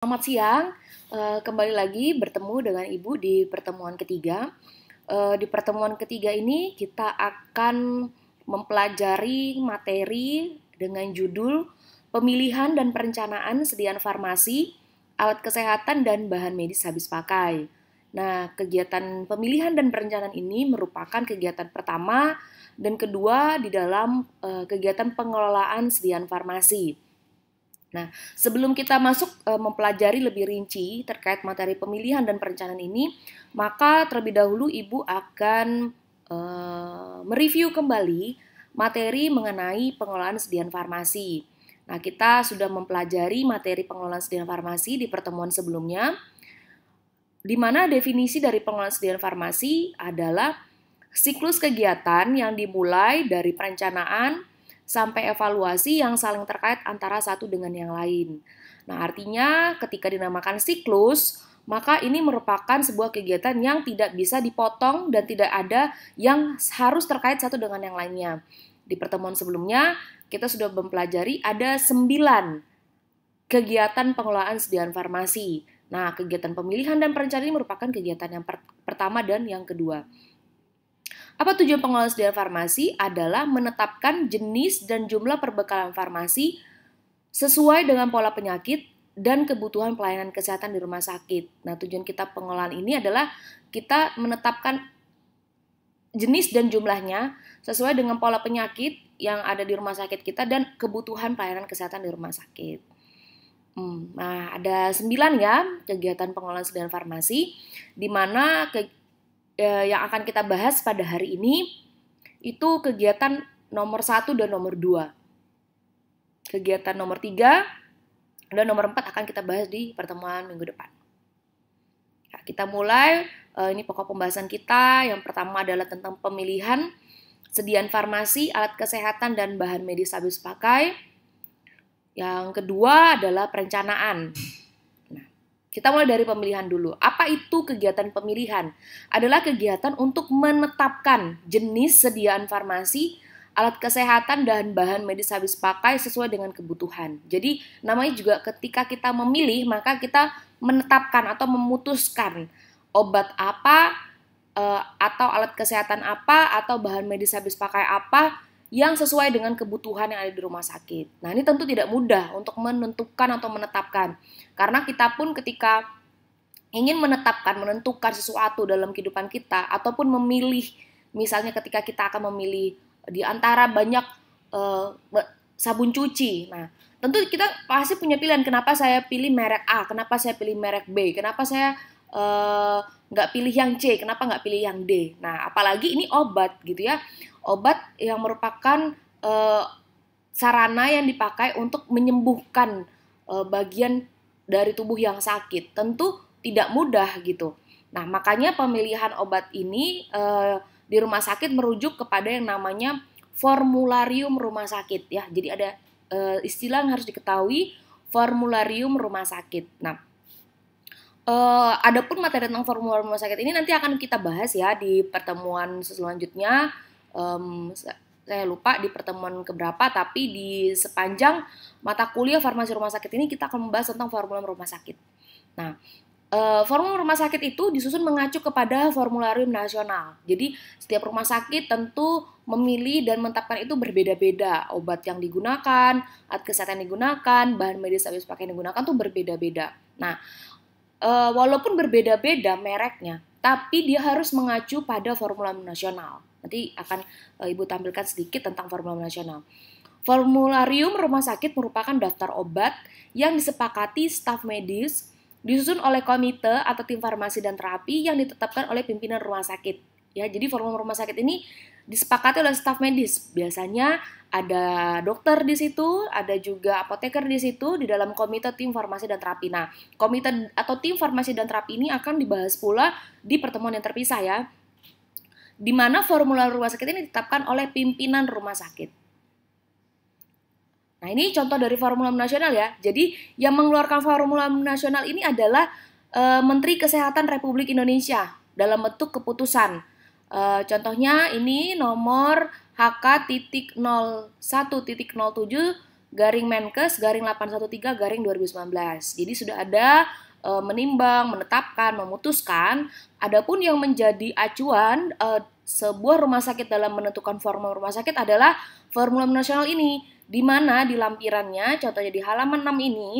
Selamat siang, eh, kembali lagi bertemu dengan Ibu di pertemuan ketiga. Eh, di pertemuan ketiga ini kita akan mempelajari materi dengan judul Pemilihan dan Perencanaan Sediaan Farmasi, Alat Kesehatan, dan Bahan Medis Habis Pakai. Nah, kegiatan pemilihan dan perencanaan ini merupakan kegiatan pertama dan kedua di dalam eh, kegiatan pengelolaan sediaan farmasi. Nah, sebelum kita masuk e, mempelajari lebih rinci terkait materi pemilihan dan perencanaan ini, maka terlebih dahulu Ibu akan e, mereview kembali materi mengenai pengelolaan sediaan farmasi. Nah, kita sudah mempelajari materi pengelolaan sediaan farmasi di pertemuan sebelumnya, di mana definisi dari pengelolaan sediaan farmasi adalah siklus kegiatan yang dimulai dari perencanaan, sampai evaluasi yang saling terkait antara satu dengan yang lain. Nah, artinya ketika dinamakan siklus, maka ini merupakan sebuah kegiatan yang tidak bisa dipotong dan tidak ada yang harus terkait satu dengan yang lainnya. Di pertemuan sebelumnya, kita sudah mempelajari ada sembilan kegiatan pengelolaan sediaan farmasi. Nah, kegiatan pemilihan dan perencanaan ini merupakan kegiatan yang per pertama dan yang kedua. Apa tujuan pengelolaan sedia farmasi adalah menetapkan jenis dan jumlah perbekalan farmasi sesuai dengan pola penyakit dan kebutuhan pelayanan kesehatan di rumah sakit. Nah, tujuan kita pengelolaan ini adalah kita menetapkan jenis dan jumlahnya sesuai dengan pola penyakit yang ada di rumah sakit kita dan kebutuhan pelayanan kesehatan di rumah sakit. Hmm, nah, ada sembilan ya kegiatan pengelolaan sediaan farmasi, di mana Eh, yang akan kita bahas pada hari ini itu kegiatan nomor satu dan nomor dua. Kegiatan nomor tiga dan nomor empat akan kita bahas di pertemuan minggu depan. Nah, kita mulai, eh, ini pokok pembahasan kita. Yang pertama adalah tentang pemilihan sediaan farmasi, alat kesehatan, dan bahan medis habis pakai. Yang kedua adalah perencanaan. Kita mulai dari pemilihan dulu. Apa itu kegiatan pemilihan? Adalah kegiatan untuk menetapkan jenis sediaan farmasi, alat kesehatan, dan bahan medis habis pakai sesuai dengan kebutuhan. Jadi, namanya juga ketika kita memilih, maka kita menetapkan atau memutuskan obat apa, eh, atau alat kesehatan apa, atau bahan medis habis pakai apa yang sesuai dengan kebutuhan yang ada di rumah sakit. Nah, ini tentu tidak mudah untuk menentukan atau menetapkan. Karena kita pun ketika ingin menetapkan, menentukan sesuatu dalam kehidupan kita ataupun memilih misalnya ketika kita akan memilih di antara banyak uh, sabun cuci. Nah, tentu kita pasti punya pilihan kenapa saya pilih merek A, kenapa saya pilih merek B, kenapa saya Eh, nggak uh, pilih yang C, kenapa nggak pilih yang D? Nah, apalagi ini obat gitu ya, obat yang merupakan uh, sarana yang dipakai untuk menyembuhkan uh, bagian dari tubuh yang sakit, tentu tidak mudah gitu. Nah, makanya pemilihan obat ini uh, di rumah sakit merujuk kepada yang namanya formularium rumah sakit ya. Jadi ada uh, istilah yang harus diketahui formularium rumah sakit. Nah, Uh, adapun materi tentang formula rumah sakit ini nanti akan kita bahas ya di pertemuan selanjutnya. Um, saya lupa di pertemuan keberapa, tapi di sepanjang mata kuliah farmasi rumah sakit ini kita akan membahas tentang formula rumah sakit. Nah, Uh, formula rumah sakit itu disusun mengacu kepada formularium nasional. Jadi setiap rumah sakit tentu memilih dan menetapkan itu berbeda-beda. Obat yang digunakan, alat kesehatan yang digunakan, bahan medis habis pakai yang digunakan tuh berbeda-beda. Nah, uh, walaupun berbeda-beda mereknya, tapi dia harus mengacu pada formula nasional. Nanti akan uh, Ibu tampilkan sedikit tentang formula nasional. Formularium rumah sakit merupakan daftar obat yang disepakati staf medis disusun oleh komite atau tim farmasi dan terapi yang ditetapkan oleh pimpinan rumah sakit. Ya, jadi formulir rumah sakit ini disepakati oleh staf medis. Biasanya ada dokter di situ, ada juga apoteker di situ di dalam komite tim farmasi dan terapi. Nah, komite atau tim farmasi dan terapi ini akan dibahas pula di pertemuan yang terpisah ya. Di mana formula rumah sakit ini ditetapkan oleh pimpinan rumah sakit. Nah, ini contoh dari formula nasional ya. Jadi, yang mengeluarkan formula nasional ini adalah e, Menteri Kesehatan Republik Indonesia dalam bentuk keputusan Eh, contohnya ini nomor HK.01.07 garing Menkes garing 813 garing 2019. Jadi sudah ada e, menimbang, menetapkan, memutuskan. Adapun yang menjadi acuan e, sebuah rumah sakit dalam menentukan formula rumah sakit adalah formula nasional ini di mana di lampirannya contohnya di halaman 6 ini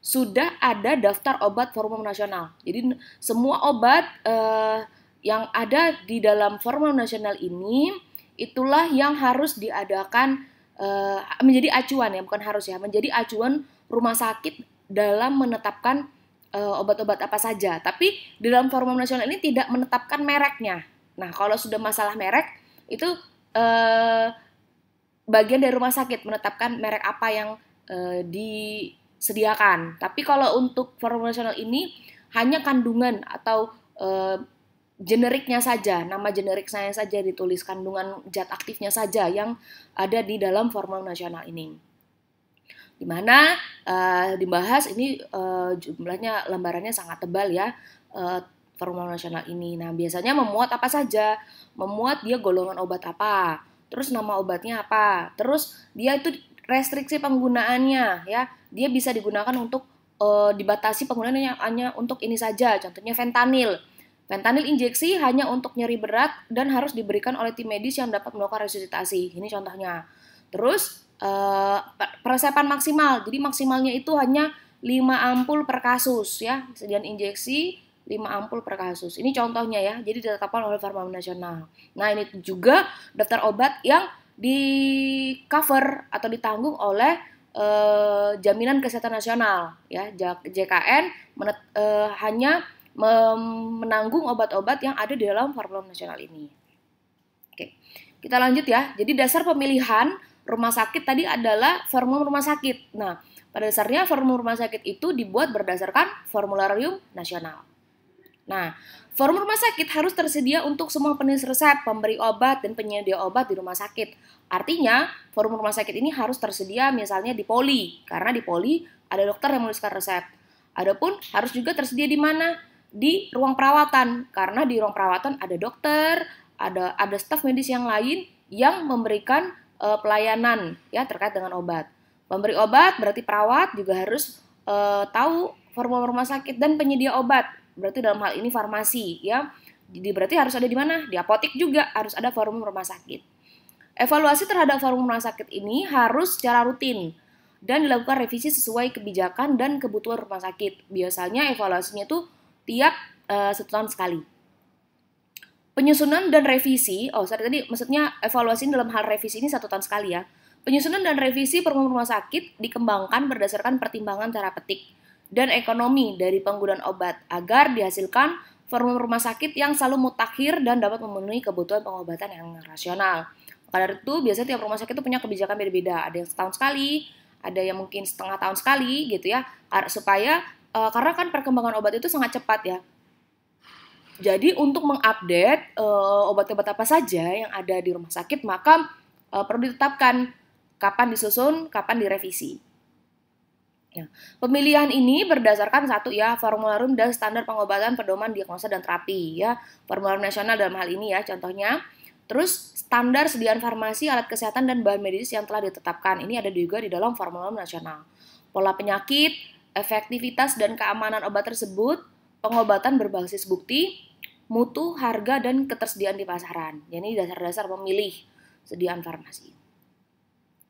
sudah ada daftar obat formula nasional. Jadi semua obat eh, yang ada di dalam forum nasional ini itulah yang harus diadakan uh, menjadi acuan ya bukan harus ya menjadi acuan rumah sakit dalam menetapkan uh, obat-obat apa saja. Tapi di dalam forum nasional ini tidak menetapkan mereknya. Nah kalau sudah masalah merek itu uh, bagian dari rumah sakit menetapkan merek apa yang uh, disediakan. Tapi kalau untuk forum nasional ini hanya kandungan atau uh, generiknya saja, nama generik saya saja ditulis kandungan zat aktifnya saja yang ada di dalam formal nasional ini. Di mana uh, dibahas ini uh, jumlahnya lembarannya sangat tebal ya. Uh, eh, formal nasional ini. Nah, biasanya memuat apa saja? Memuat dia golongan obat apa, terus nama obatnya apa, terus dia itu restriksi penggunaannya ya. Dia bisa digunakan untuk uh, dibatasi penggunaannya hanya untuk ini saja. Contohnya fentanyl. Pentanil injeksi hanya untuk nyeri berat dan harus diberikan oleh tim medis yang dapat melakukan resusitasi. Ini contohnya. Terus uh, peresepan maksimal. Jadi maksimalnya itu hanya 5 ampul per kasus ya. Sedian injeksi 5 ampul per kasus. Ini contohnya ya. Jadi ditetapkan oleh Farmasi Nasional. Nah, ini juga daftar obat yang di cover atau ditanggung oleh eh, Jaminan Kesehatan Nasional ya, JKN menet, eh, hanya menanggung obat-obat yang ada di dalam formulir nasional ini. Oke, kita lanjut ya. Jadi dasar pemilihan rumah sakit tadi adalah formulir rumah sakit. Nah, pada dasarnya formulir rumah sakit itu dibuat berdasarkan formularium nasional. Nah, formulir rumah sakit harus tersedia untuk semua penulis resep, pemberi obat, dan penyedia obat di rumah sakit. Artinya, formulir rumah sakit ini harus tersedia misalnya di poli, karena di poli ada dokter yang menuliskan resep. Adapun harus juga tersedia di mana? di ruang perawatan karena di ruang perawatan ada dokter, ada ada staf medis yang lain yang memberikan uh, pelayanan ya terkait dengan obat. pemberi obat berarti perawat juga harus uh, tahu formula rumah sakit dan penyedia obat. Berarti dalam hal ini farmasi ya. Jadi berarti harus ada di mana? Di apotek juga harus ada forum rumah sakit. Evaluasi terhadap forum rumah sakit ini harus secara rutin dan dilakukan revisi sesuai kebijakan dan kebutuhan rumah sakit. Biasanya evaluasinya itu tiap uh, satu tahun sekali. Penyusunan dan revisi, oh sorry tadi maksudnya evaluasi dalam hal revisi ini satu tahun sekali ya. Penyusunan dan revisi performa rumah sakit dikembangkan berdasarkan pertimbangan terapeutik dan ekonomi dari penggunaan obat agar dihasilkan form rumah sakit yang selalu mutakhir dan dapat memenuhi kebutuhan pengobatan yang rasional. Karena itu biasanya tiap rumah sakit itu punya kebijakan beda-beda. Ada yang setahun sekali, ada yang mungkin setengah tahun sekali gitu ya supaya uh, karena kan perkembangan obat itu sangat cepat ya. Jadi untuk mengupdate uh, obat-obat apa saja yang ada di rumah sakit, maka uh, perlu ditetapkan kapan disusun, kapan direvisi. Nah, pemilihan ini berdasarkan satu ya formularium dan standar pengobatan pedoman diagnosa dan terapi ya formularium nasional dalam hal ini ya contohnya terus standar sediaan farmasi alat kesehatan dan bahan medis yang telah ditetapkan ini ada juga di dalam formularium nasional pola penyakit efektivitas dan keamanan obat tersebut, pengobatan berbasis bukti, mutu, harga, dan ketersediaan di pasaran. Jadi dasar-dasar memilih sediaan farmasi.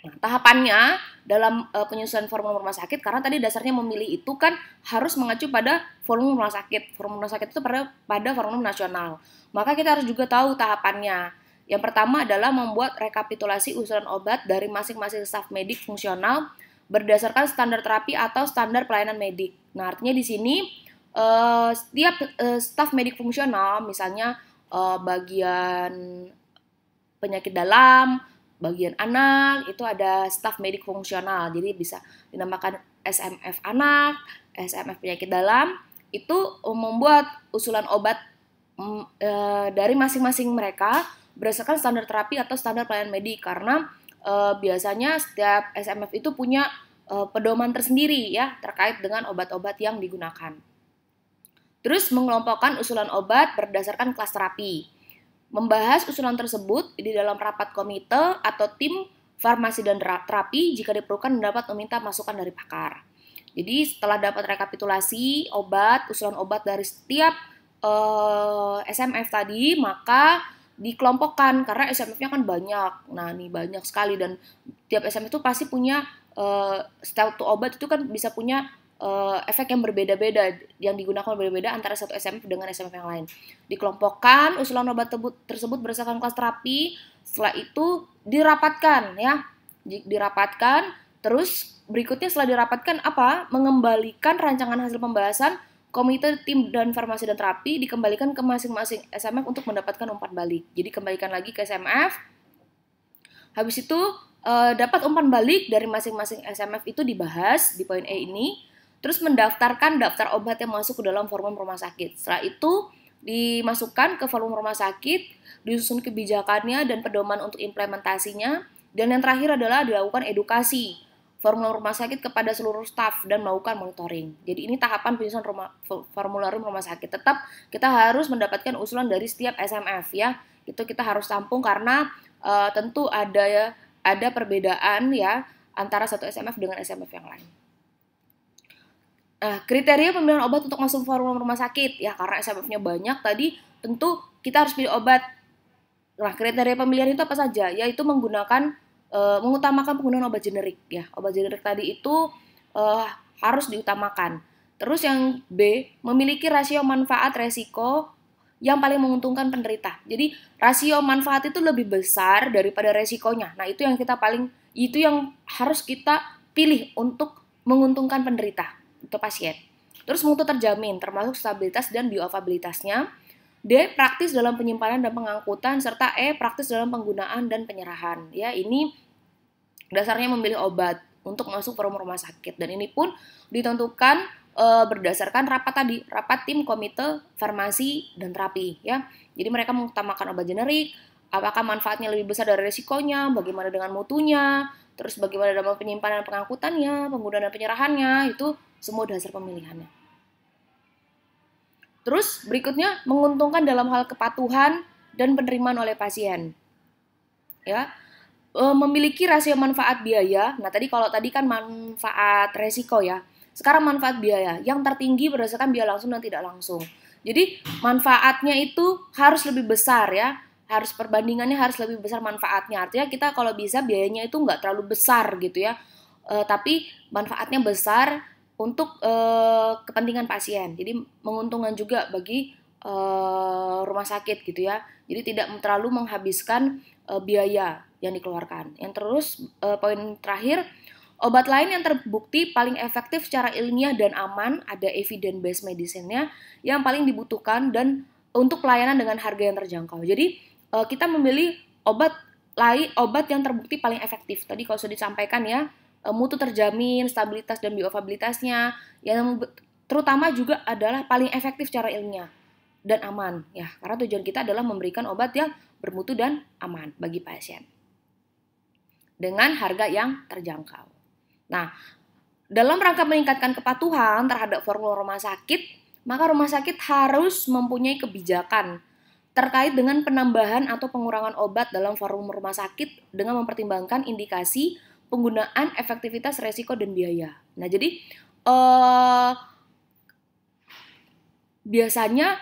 Nah, tahapannya dalam uh, penyusunan formulir rumah sakit karena tadi dasarnya memilih itu kan harus mengacu pada formulir rumah sakit. Formulir rumah sakit itu pada pada formulir nasional. Maka kita harus juga tahu tahapannya. Yang pertama adalah membuat rekapitulasi usulan obat dari masing-masing staf medik fungsional berdasarkan standar terapi atau standar pelayanan medik. Nah, artinya di sini uh, setiap uh, staf medik fungsional, misalnya uh, bagian penyakit dalam, bagian anak, itu ada staf medik fungsional. Jadi bisa dinamakan SMF anak, SMF penyakit dalam, itu membuat usulan obat mm, dari masing-masing mereka berdasarkan standar terapi atau standar pelayanan medik karena uh, biasanya setiap SMF itu punya uh, pedoman tersendiri ya terkait dengan obat-obat yang digunakan. Terus mengelompokkan usulan obat berdasarkan kelas terapi. Membahas usulan tersebut di dalam rapat komite atau tim farmasi dan terapi jika diperlukan dapat meminta masukan dari pakar. Jadi setelah dapat rekapitulasi obat, usulan obat dari setiap uh, eh, SMF tadi, maka dikelompokkan karena SMF-nya kan banyak. Nah, ini banyak sekali dan tiap SMF itu pasti punya uh, eh, to obat itu kan bisa punya uh, efek yang berbeda-beda yang digunakan berbeda beda antara satu SMF dengan SMF yang lain. Dikelompokkan usulan obat tersebut berdasarkan kelas terapi. Setelah itu dirapatkan ya. Dirapatkan terus berikutnya setelah dirapatkan apa? Mengembalikan rancangan hasil pembahasan Komite Tim dan Farmasi dan Terapi dikembalikan ke masing-masing SMF untuk mendapatkan umpan balik. Jadi kembalikan lagi ke SMF. Habis itu eh, dapat umpan balik dari masing-masing SMF itu dibahas di poin E ini. Terus mendaftarkan daftar obat yang masuk ke dalam forum rumah sakit. Setelah itu dimasukkan ke forum rumah sakit, disusun kebijakannya dan pedoman untuk implementasinya. Dan yang terakhir adalah dilakukan edukasi formulir rumah sakit kepada seluruh staf dan melakukan monitoring. Jadi ini tahapan penyusunan rumah, formulir rumah sakit. Tetap kita harus mendapatkan usulan dari setiap SMF ya. Itu kita harus tampung karena uh, tentu ada ada perbedaan ya antara satu SMF dengan SMF yang lain. Nah, kriteria pemilihan obat untuk masuk formulir rumah sakit ya karena SMF-nya banyak tadi tentu kita harus pilih obat. Nah, kriteria pemilihan itu apa saja? Yaitu menggunakan uh, mengutamakan penggunaan obat generik ya. Obat generik tadi itu uh, harus diutamakan. Terus yang B, memiliki rasio manfaat resiko yang paling menguntungkan penderita. Jadi rasio manfaat itu lebih besar daripada resikonya. Nah, itu yang kita paling itu yang harus kita pilih untuk menguntungkan penderita atau pasien. Terus mutu terjamin termasuk stabilitas dan bioavailabilitasnya D. Praktis dalam penyimpanan dan pengangkutan serta E. Praktis dalam penggunaan dan penyerahan. Ya, ini dasarnya memilih obat untuk masuk forum rumah sakit dan ini pun ditentukan e, berdasarkan rapat tadi, rapat tim komite farmasi dan terapi ya. Jadi mereka mengutamakan obat generik, apakah manfaatnya lebih besar dari resikonya, bagaimana dengan mutunya, terus bagaimana dalam penyimpanan dan pengangkutannya, penggunaan dan penyerahannya, itu semua dasar pemilihannya. Terus berikutnya menguntungkan dalam hal kepatuhan dan penerimaan oleh pasien. Ya. E, memiliki rasio manfaat biaya. Nah, tadi kalau tadi kan manfaat resiko ya. Sekarang manfaat biaya yang tertinggi berdasarkan biaya langsung dan tidak langsung. Jadi manfaatnya itu harus lebih besar ya harus perbandingannya harus lebih besar manfaatnya artinya kita kalau bisa biayanya itu nggak terlalu besar gitu ya e, tapi manfaatnya besar untuk uh, kepentingan pasien. Jadi menguntungkan juga bagi uh, rumah sakit gitu ya. Jadi tidak terlalu menghabiskan uh, biaya yang dikeluarkan. Yang terus uh, poin terakhir obat lain yang terbukti paling efektif secara ilmiah dan aman ada evidence based medicine-nya yang paling dibutuhkan dan untuk pelayanan dengan harga yang terjangkau. Jadi uh, kita memilih obat lain obat yang terbukti paling efektif. Tadi kalau sudah disampaikan ya Eh, mutu terjamin, stabilitas dan biofabilitasnya, yang terutama juga adalah paling efektif cara ilmiah dan aman ya karena tujuan kita adalah memberikan obat yang bermutu dan aman bagi pasien dengan harga yang terjangkau. Nah, dalam rangka meningkatkan kepatuhan terhadap formula rumah sakit, maka rumah sakit harus mempunyai kebijakan terkait dengan penambahan atau pengurangan obat dalam forum rumah sakit dengan mempertimbangkan indikasi penggunaan, efektivitas, resiko, dan biaya. Nah, jadi eh, biasanya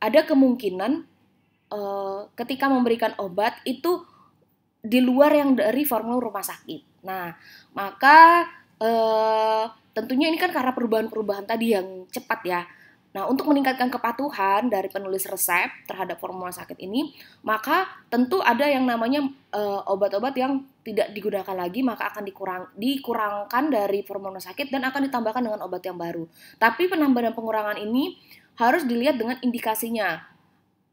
ada kemungkinan uh, ketika memberikan obat itu di luar yang dari formula rumah sakit. Nah, maka uh, tentunya ini kan karena perubahan-perubahan tadi yang cepat ya. Nah, untuk meningkatkan kepatuhan dari penulis resep terhadap formula sakit ini, maka tentu ada yang namanya eh, obat-obat e, yang tidak digunakan lagi, maka akan dikurang, dikurangkan dari formula sakit dan akan ditambahkan dengan obat yang baru. Tapi penambahan dan pengurangan ini harus dilihat dengan indikasinya,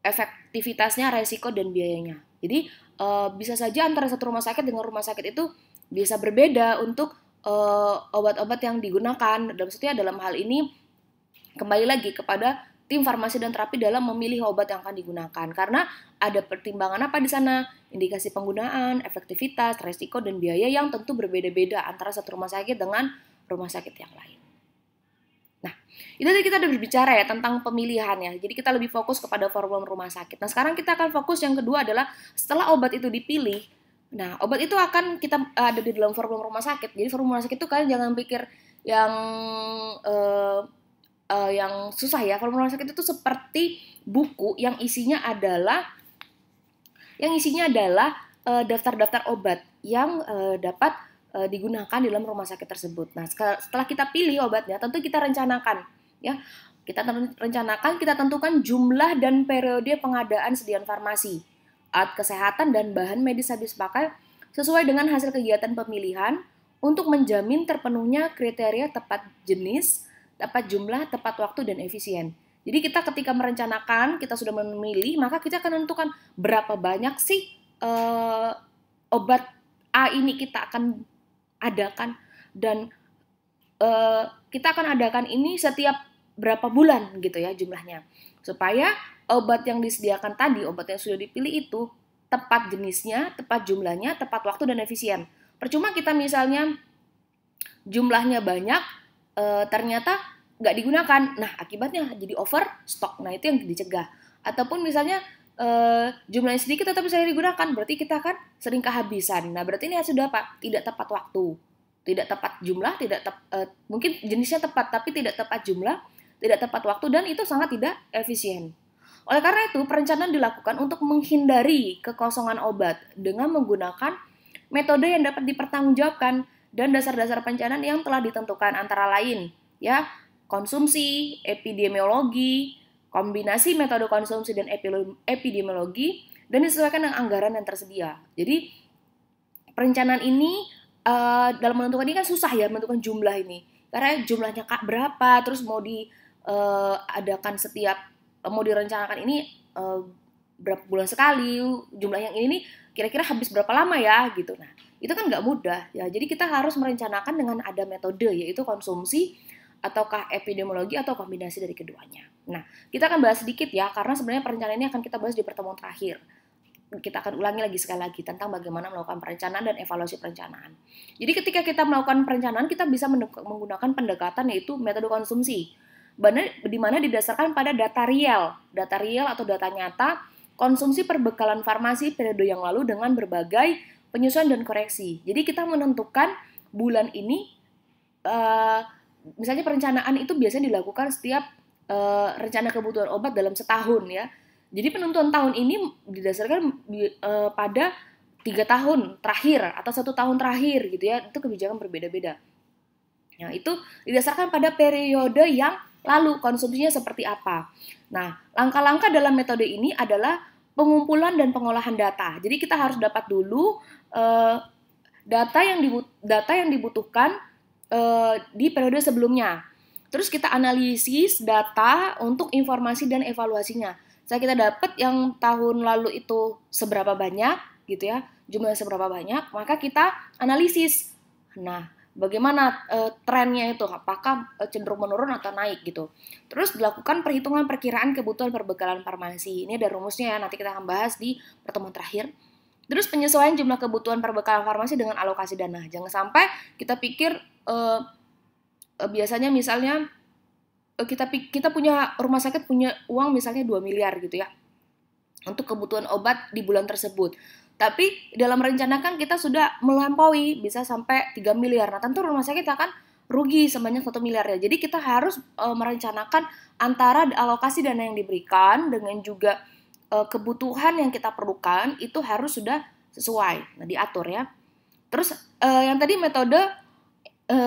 efektivitasnya, resiko, dan biayanya. Jadi, e, bisa saja antara satu rumah sakit dengan rumah sakit itu bisa berbeda untuk eh, obat-obat yang digunakan. dalam setiap dalam hal ini, kembali lagi kepada tim farmasi dan terapi dalam memilih obat yang akan digunakan karena ada pertimbangan apa di sana indikasi penggunaan efektivitas resiko dan biaya yang tentu berbeda-beda antara satu rumah sakit dengan rumah sakit yang lain nah itu tadi kita udah berbicara ya tentang pemilihan ya jadi kita lebih fokus kepada forum rumah sakit nah sekarang kita akan fokus yang kedua adalah setelah obat itu dipilih nah obat itu akan kita eh, ada di dalam forum rumah sakit jadi forum rumah sakit itu kalian jangan pikir yang eh, uh, yang susah ya. Formula sakit itu tuh seperti buku yang isinya adalah yang isinya adalah daftar eh, daftar-daftar obat yang uh, dapat digunakan di dalam rumah sakit tersebut. Nah, setelah kita pilih obatnya, tentu kita rencanakan ya. Kita rencanakan, kita tentukan jumlah dan periode pengadaan sediaan farmasi, alat kesehatan dan bahan medis habis pakai sesuai dengan hasil kegiatan pemilihan untuk menjamin terpenuhnya kriteria tepat jenis, tepat jumlah, tepat waktu, dan efisien. Jadi kita ketika merencanakan, kita sudah memilih, maka kita akan menentukan berapa banyak sih uh, obat A ini kita akan adakan dan uh, kita akan adakan ini setiap berapa bulan gitu ya jumlahnya supaya obat yang disediakan tadi, obat yang sudah dipilih itu tepat jenisnya, tepat jumlahnya, tepat waktu dan efisien. Percuma kita misalnya jumlahnya banyak e, ternyata nggak digunakan. Nah, akibatnya jadi over stock. Nah, itu yang dicegah. Ataupun misalnya e, jumlahnya sedikit tetapi saya digunakan, berarti kita kan sering kehabisan. Nah, berarti ini sudah apa? Tidak tepat waktu. Tidak tepat jumlah, tidak tep, e, mungkin jenisnya tepat tapi tidak tepat jumlah, tidak tepat waktu dan itu sangat tidak efisien. Oleh karena itu, perencanaan dilakukan untuk menghindari kekosongan obat dengan menggunakan metode yang dapat dipertanggungjawabkan dan dasar-dasar perencanaan yang telah ditentukan antara lain ya konsumsi, epidemiologi, kombinasi metode konsumsi dan epidemiologi dan disesuaikan dengan anggaran yang tersedia. Jadi perencanaan ini uh, dalam menentukan ini kan susah ya menentukan jumlah ini karena jumlahnya kak berapa terus mau diadakan eh, uh, setiap eh, mau direncanakan ini uh, berapa bulan sekali jumlah yang ini nih kira-kira habis berapa lama ya gitu nah itu kan nggak mudah ya jadi kita harus merencanakan dengan ada metode yaitu konsumsi ataukah epidemiologi atau kombinasi dari keduanya nah kita akan bahas sedikit ya karena sebenarnya perencanaan ini akan kita bahas di pertemuan terakhir kita akan ulangi lagi sekali lagi tentang bagaimana melakukan perencanaan dan evaluasi perencanaan. Jadi ketika kita melakukan perencanaan kita bisa menggunakan pendekatan yaitu metode konsumsi. di mana didasarkan pada data real, data real atau data nyata konsumsi perbekalan farmasi periode yang lalu dengan berbagai penyusuan dan koreksi. Jadi kita menentukan bulan ini, uh, misalnya perencanaan itu biasanya dilakukan setiap uh, rencana kebutuhan obat dalam setahun ya. Jadi penentuan tahun ini didasarkan uh, pada tiga tahun terakhir atau satu tahun terakhir gitu ya itu kebijakan berbeda-beda. Nah itu didasarkan pada periode yang lalu konsumsinya seperti apa. Nah langkah-langkah dalam metode ini adalah pengumpulan dan pengolahan data. Jadi kita harus dapat dulu uh, data yang data yang dibutuhkan uh, di periode sebelumnya. Terus kita analisis data untuk informasi dan evaluasinya. Saya kita dapat yang tahun lalu itu seberapa banyak gitu ya, jumlah seberapa banyak, maka kita analisis. Nah, bagaimana e, trennya itu apakah eh, cenderung menurun atau naik gitu. Terus dilakukan perhitungan perkiraan kebutuhan perbekalan farmasi. Ini ada rumusnya ya, nanti kita akan bahas di pertemuan terakhir. Terus penyesuaian jumlah kebutuhan perbekalan farmasi dengan alokasi dana. Jangan sampai kita pikir e, e, biasanya misalnya e, kita kita punya rumah sakit punya uang misalnya 2 miliar gitu ya untuk kebutuhan obat di bulan tersebut tapi dalam rencana kan kita sudah melampaui bisa sampai 3 miliar. Nah, tentu rumah sakit akan rugi sebanyak satu miliar ya. Jadi kita harus e, merencanakan antara alokasi dana yang diberikan dengan juga e, kebutuhan yang kita perlukan itu harus sudah sesuai. Nah, diatur ya. Terus e, yang tadi metode e,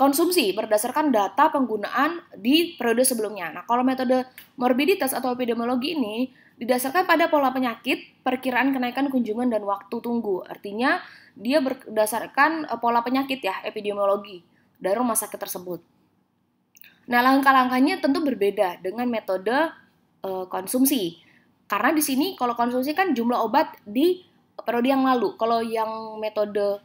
konsumsi berdasarkan data penggunaan di periode sebelumnya. Nah, kalau metode morbiditas atau epidemiologi ini Didasarkan pada pola penyakit, perkiraan kenaikan kunjungan dan waktu tunggu. Artinya, dia berdasarkan e, pola penyakit ya, epidemiologi dari rumah sakit tersebut. Nah, langkah-langkahnya tentu berbeda dengan metode e, konsumsi. Karena di sini kalau konsumsi kan jumlah obat di periode yang lalu. Kalau yang metode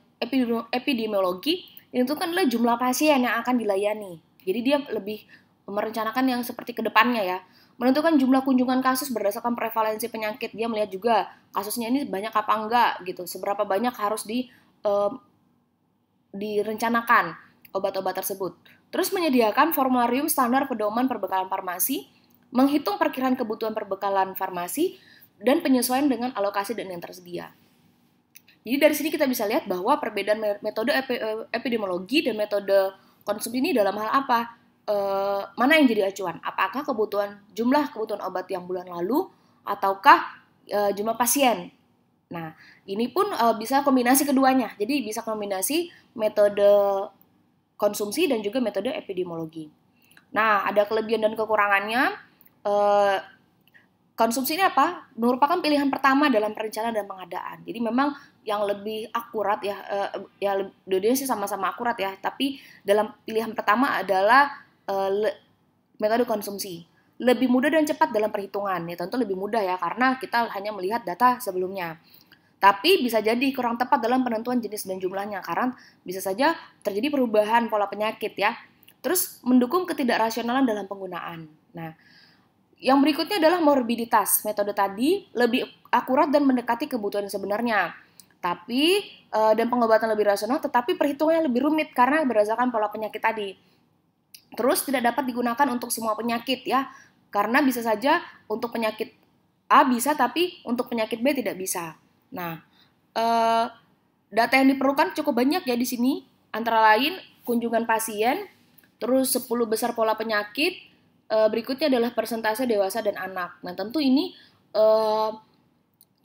epidemiologi, itu kan adalah jumlah pasien yang akan dilayani. Jadi dia lebih merencanakan yang seperti kedepannya ya menentukan jumlah kunjungan kasus berdasarkan prevalensi penyakit. Dia melihat juga kasusnya ini banyak apa enggak gitu, seberapa banyak harus di um, direncanakan obat-obat tersebut. Terus menyediakan formularium standar pedoman perbekalan farmasi, menghitung perkiraan kebutuhan perbekalan farmasi dan penyesuaian dengan alokasi dan yang tersedia. Jadi dari sini kita bisa lihat bahwa perbedaan metode eh, epidemiologi dan metode konsumsi ini dalam hal apa? eh, mana yang jadi acuan? Apakah kebutuhan jumlah kebutuhan obat yang bulan lalu ataukah eh, jumlah pasien? Nah, ini pun eh, bisa kombinasi keduanya. Jadi bisa kombinasi metode konsumsi dan juga metode epidemiologi. Nah, ada kelebihan dan kekurangannya. Eh, konsumsi ini apa? Merupakan pilihan pertama dalam perencanaan dan pengadaan. Jadi memang yang lebih akurat ya, eh, ya dua sih sama-sama akurat ya. Tapi dalam pilihan pertama adalah Eh, le- metode konsumsi lebih mudah dan cepat dalam perhitungan ya tentu lebih mudah ya karena kita hanya melihat data sebelumnya tapi bisa jadi kurang tepat dalam penentuan jenis dan jumlahnya karena bisa saja terjadi perubahan pola penyakit ya terus mendukung ketidakrasionalan dalam penggunaan nah yang berikutnya adalah morbiditas. Metode tadi lebih akurat dan mendekati kebutuhan sebenarnya. Tapi eh, dan pengobatan lebih rasional, tetapi perhitungannya lebih rumit karena berdasarkan pola penyakit tadi. Terus tidak dapat digunakan untuk semua penyakit ya, karena bisa saja untuk penyakit A bisa tapi untuk penyakit B tidak bisa. Nah, eh, data yang diperlukan cukup banyak ya di sini, antara lain kunjungan pasien, terus 10 besar pola penyakit, eh, berikutnya adalah persentase dewasa dan anak. Nah, tentu ini eh,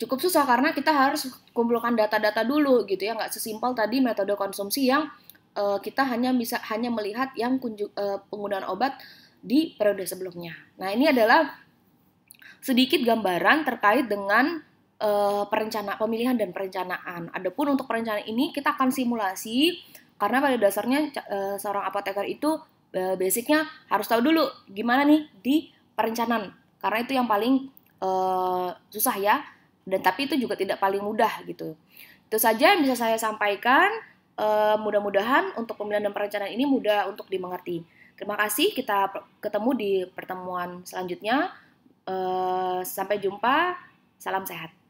cukup susah karena kita harus kumpulkan data-data dulu gitu ya, nggak sesimpel tadi metode konsumsi yang Eh, kita hanya bisa hanya melihat yang kunjung, uh, eh, penggunaan obat di periode sebelumnya. Nah, ini adalah sedikit gambaran terkait dengan uh, perencana pemilihan dan perencanaan. Adapun untuk perencanaan ini kita akan simulasi karena pada dasarnya uh, seorang apoteker itu uh, basicnya harus tahu dulu gimana nih di perencanaan karena itu yang paling uh, susah ya dan tapi itu juga tidak paling mudah gitu. Itu saja yang bisa saya sampaikan uh, mudah-mudahan untuk pemilihan dan perencanaan ini mudah untuk dimengerti. Terima kasih, kita ketemu di pertemuan selanjutnya. Uh, sampai jumpa, salam sehat.